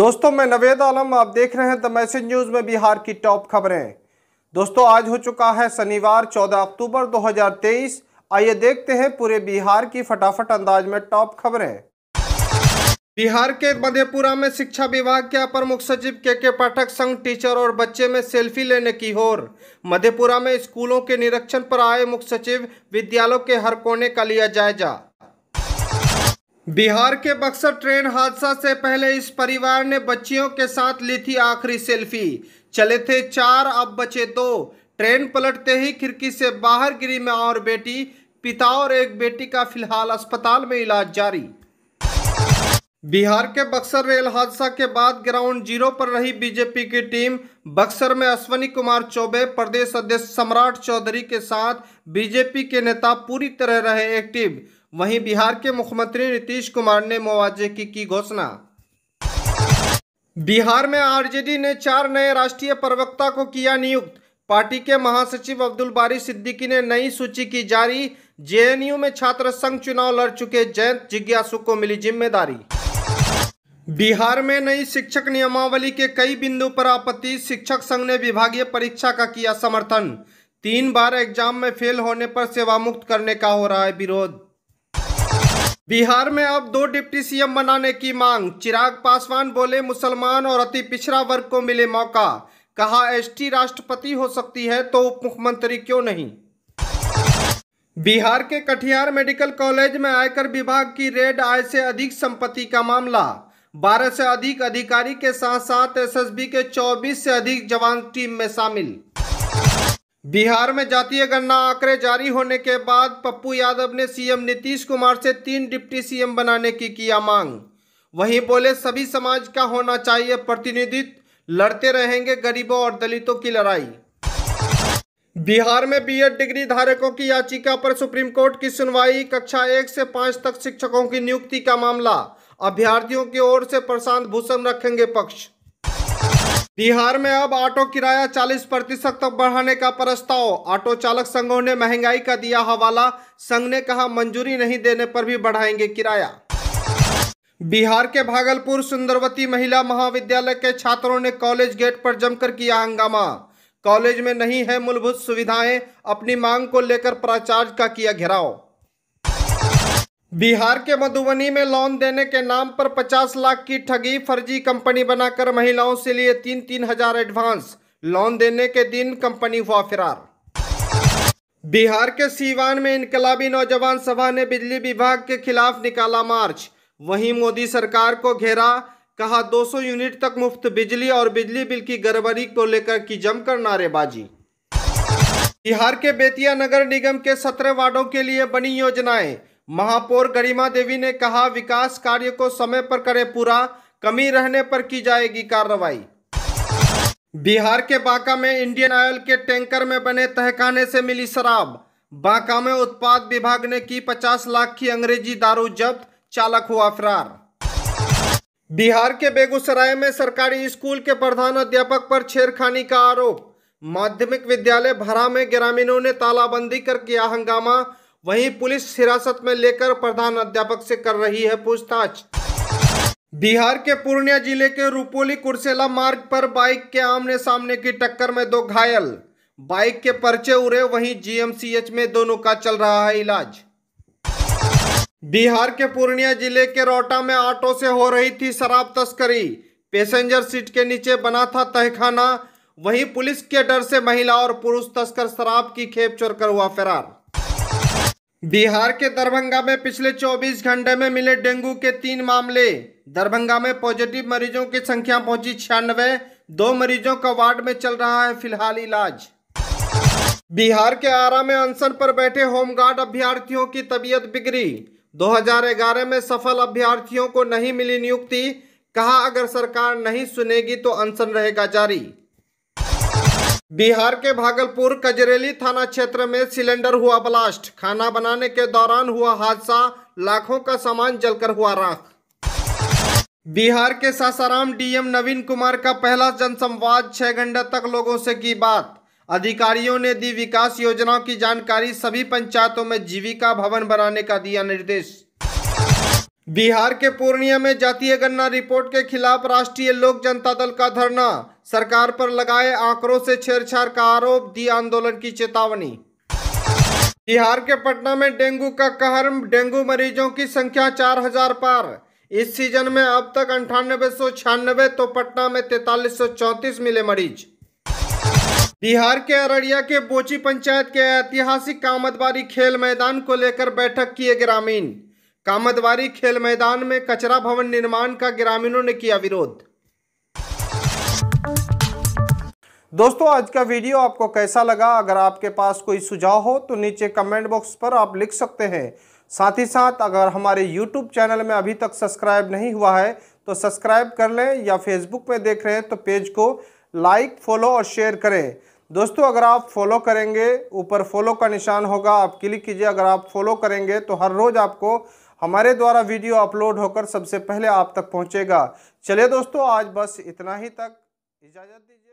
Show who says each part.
Speaker 1: दोस्तों मैं नवेद आलम आप देख रहे हैं द मैसेज न्यूज़ में बिहार की टॉप खबरें दोस्तों आज हो चुका है शनिवार 14 अक्टूबर 2023 आइए देखते हैं पूरे बिहार की फटाफट अंदाज में टॉप खबरें बिहार के मधेपुरा में शिक्षा विभाग के अपर मुख्य सचिव के के पाठक संघ टीचर और बच्चे में सेल्फी लेने की होर मधेपुरा में स्कूलों के निरीक्षण पर आए मुख्य सचिव विद्यालयों के हर कोने का लिया जायजा बिहार के बक्सर ट्रेन हादसा से पहले इस परिवार ने बच्चियों के साथ ली थी आखिरी सेल्फी चले थे चार अब बचे दो ट्रेन पलटते ही खिड़की से बाहर गिरी मां और बेटी पिता और एक बेटी का फिलहाल अस्पताल में इलाज जारी बिहार के बक्सर रेल हादसा के बाद ग्राउंड जीरो पर रही बीजेपी की टीम बक्सर में अश्वनी कुमार चौबे प्रदेश अध्यक्ष सम्राट चौधरी के साथ बीजेपी के नेता पूरी तरह रहे एक्टिव वहीं बिहार के मुख्यमंत्री नीतीश कुमार ने मुआवजे की की घोषणा बिहार में आरजेडी ने चार नए राष्ट्रीय प्रवक्ता को किया नियुक्त पार्टी के महासचिव अब्दुल बारी सिद्दीकी ने नई सूची की जारी जेएनयू में छात्र संघ चुनाव लड़ चुके जयंत जिज्ञासु को मिली जिम्मेदारी बिहार में नई शिक्षक नियमावली के कई बिंदु पर आपत्ति शिक्षक संघ ने विभागीय परीक्षा का किया समर्थन तीन बार एग्जाम में फेल होने पर सेवामुक्त करने का हो रहा है विरोध बिहार में अब दो डिप्टी सीएम बनाने की मांग चिराग पासवान बोले मुसलमान और अति पिछड़ा वर्ग को मिले मौका कहा एसटी राष्ट्रपति हो सकती है तो उप मुख्यमंत्री क्यों नहीं बिहार के कटिहार मेडिकल कॉलेज में आयकर विभाग की रेड आय से अधिक संपत्ति का मामला बारह से अधिक अधिकारी के साथ साथ एसएसबी के 24 से अधिक जवान टीम में शामिल बिहार में जातीय गणना आंकड़े जारी होने के बाद पप्पू यादव ने सीएम नीतीश कुमार से तीन डिप्टी सीएम बनाने की किया मांग वहीं बोले सभी समाज का होना चाहिए प्रतिनिधित्व लड़ते रहेंगे गरीबों और दलितों की लड़ाई बिहार में बीएड डिग्री धारकों की याचिका पर सुप्रीम कोर्ट की सुनवाई कक्षा एक से पाँच तक शिक्षकों की नियुक्ति का मामला अभ्यर्थियों की ओर से प्रशांत भूषण रखेंगे पक्ष बिहार में अब ऑटो किराया 40 प्रतिशत तक बढ़ाने का प्रस्ताव ऑटो चालक संघों ने महंगाई का दिया हवाला संघ ने कहा मंजूरी नहीं देने पर भी बढ़ाएंगे किराया बिहार के भागलपुर सुंदरवती महिला महाविद्यालय के छात्रों ने कॉलेज गेट पर जमकर किया हंगामा कॉलेज में नहीं है मूलभूत सुविधाएं अपनी मांग को लेकर प्राचार्य का किया घेराव बिहार के मधुबनी में लोन देने के नाम पर 50 लाख की ठगी फर्जी कंपनी बनाकर महिलाओं से लिए तीन तीन हजार एडवांस लोन देने के दिन कंपनी हुआ फिरार बिहार के सीवान में इनकलाबी नौजवान सभा ने बिजली विभाग के खिलाफ निकाला मार्च वहीं मोदी सरकार को घेरा कहा 200 यूनिट तक मुफ्त बिजली और बिजली बिल की गड़बड़ी को लेकर की जमकर नारेबाजी बिहार के बेतिया नगर निगम के सत्रह वार्डों के लिए बनी योजनाएं महापौर गरिमा देवी ने कहा विकास कार्य को समय पर करें पूरा कमी रहने पर की जाएगी कार्रवाई बिहार के बांका में इंडियन ऑयल के टैंकर में बने तहखाने से मिली शराब बांका में उत्पाद विभाग ने की 50 लाख की अंग्रेजी दारू जब्त चालक हुआ फरार बिहार के बेगूसराय में सरकारी स्कूल के प्रधान अध्यापक पर छेड़खानी का आरोप माध्यमिक विद्यालय भरा में ग्रामीणों ने तालाबंदी कर किया हंगामा वहीं पुलिस हिरासत में लेकर प्रधान अध्यापक से कर रही है पूछताछ बिहार के पूर्णिया जिले के रुपोली कुर्सेला मार्ग पर बाइक के आमने सामने की टक्कर में दो घायल बाइक के पर्चे उड़े वहीं जीएमसीएच में दोनों का चल रहा है इलाज बिहार के पूर्णिया जिले के रोटा में ऑटो से हो रही थी शराब तस्करी पैसेंजर सीट के नीचे बना था तहखाना वहीं पुलिस के डर से महिला और पुरुष तस्कर शराब की खेप चोर कर हुआ फरार बिहार के दरभंगा में पिछले 24 घंटे में मिले डेंगू के तीन मामले दरभंगा में पॉजिटिव मरीजों की संख्या पहुंची छियानवे दो मरीजों का वार्ड में चल रहा है फिलहाल इलाज बिहार के आरा में अनशन पर बैठे होमगार्ड अभ्यर्थियों की तबीयत बिगड़ी 2011 में सफल अभ्यर्थियों को नहीं मिली नियुक्ति कहा अगर सरकार नहीं सुनेगी तो अनशन रहेगा जारी बिहार के भागलपुर कजरेली थाना क्षेत्र में सिलेंडर हुआ ब्लास्ट खाना बनाने के दौरान हुआ हादसा लाखों का सामान जलकर हुआ राख बिहार के सासाराम डीएम नवीन कुमार का पहला जनसंवाद छह घंटे तक लोगों से की बात अधिकारियों ने दी विकास योजनाओं की जानकारी सभी पंचायतों में जीविका भवन बनाने का दिया निर्देश बिहार के पूर्णिया में जातीय गन्ना रिपोर्ट के खिलाफ राष्ट्रीय लोक जनता दल का धरना सरकार पर लगाए आंकड़ों से छेड़छाड़ का आरोप दी आंदोलन की चेतावनी बिहार के पटना में डेंगू का कहर डेंगू मरीजों की संख्या चार हजार पार इस सीजन में अब तक अंठानबे सौ छियानबे तो पटना में तैतालीस सौ चौंतीस मिले मरीज बिहार के अररिया के बोची पंचायत के ऐतिहासिक कामदबारी खेल मैदान को लेकर बैठक किए ग्रामीण कामदबारी खेल मैदान में कचरा भवन निर्माण का ग्रामीणों ने किया विरोध दोस्तों आज का वीडियो आपको कैसा लगा अगर आपके पास कोई सुझाव हो तो नीचे कमेंट बॉक्स पर आप लिख सकते हैं साथ ही साथ अगर हमारे यूट्यूब चैनल में अभी तक सब्सक्राइब नहीं हुआ है तो सब्सक्राइब कर लें या फेसबुक पर देख रहे हैं तो पेज को लाइक फॉलो और शेयर करें दोस्तों अगर आप फॉलो करेंगे ऊपर फॉलो का निशान होगा आप क्लिक कीजिए अगर आप फॉलो करेंगे तो हर रोज़ आपको हमारे द्वारा वीडियो अपलोड होकर सबसे पहले आप तक पहुंचेगा चलिए दोस्तों आज बस इतना ही तक इजाज़त दीजिए